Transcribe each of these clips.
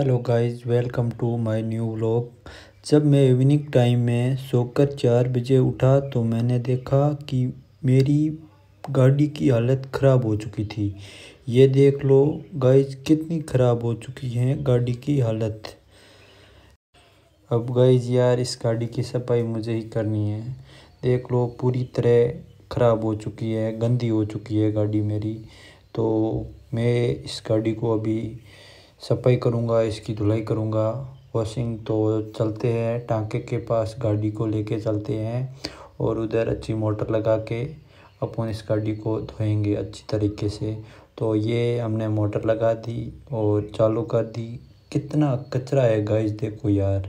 hello guys welcome to my new vlog जब मैं evening time में सोकर चार बजे उठा तो मैंने देखा कि मेरी गाड़ी की हालत ख़राब हो चुकी थी ये देख लो गाइस कितनी ख़राब हो चुकी है गाड़ी की हालत अब गाइस यार इस गाड़ी की सफाई मुझे ही करनी है देख लो पूरी तरह ख़राब हो चुकी है गंदी हो चुकी है गाड़ी मेरी तो मैं इस गाड़ी को अभी सफाई करूँगा इसकी धुलाई करूँगा वॉशिंग तो चलते हैं टाँके के पास गाड़ी को लेके चलते हैं और उधर अच्छी मोटर लगा के अपन इस गाड़ी को धोएंगे अच्छी तरीके से तो ये हमने मोटर लगा दी और चालू कर दी कितना कचरा है गाइस देखो यार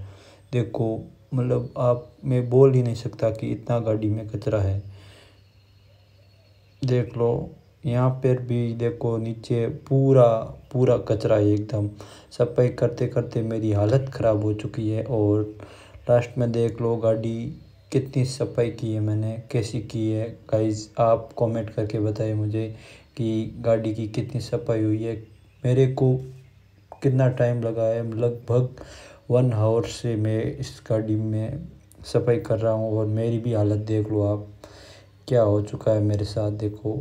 देखो मतलब आप मैं बोल ही नहीं सकता कि इतना गाड़ी में कचरा है देख लो यहाँ पर भी देखो नीचे पूरा पूरा कचरा है एकदम सफाई करते करते मेरी हालत ख़राब हो चुकी है और लास्ट में देख लो गाड़ी कितनी सफाई की है मैंने कैसी की है गाइज आप कमेंट करके बताएं मुझे कि गाड़ी की कितनी सफाई हुई है मेरे को कितना टाइम लगा है लगभग वन आवर से मैं इस गाड़ी में सफाई कर रहा हूँ और मेरी भी हालत देख लो आप क्या हो चुका है मेरे साथ देखो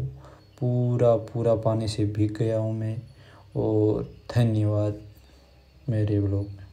पूरा पूरा पानी से भीग गया हूँ मैं और धन्यवाद मेरे ब्लॉग में